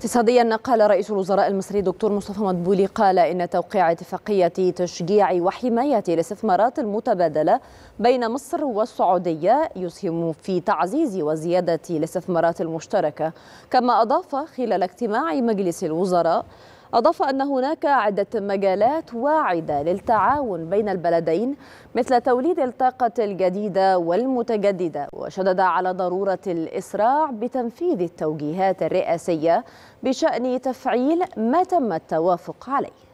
اقتصاديا قال رئيس الوزراء المصري دكتور مصطفى مدبولي قال إن توقيع اتفاقية تشجيع وحماية الاستثمارات المتبادلة بين مصر والسعودية يسهم في تعزيز وزيادة الاستثمارات المشتركة كما أضاف خلال اجتماع مجلس الوزراء أضاف أن هناك عدة مجالات واعدة للتعاون بين البلدين مثل توليد الطاقة الجديدة والمتجددة وشدد على ضرورة الإسراع بتنفيذ التوجيهات الرئاسية بشأن تفعيل ما تم التوافق عليه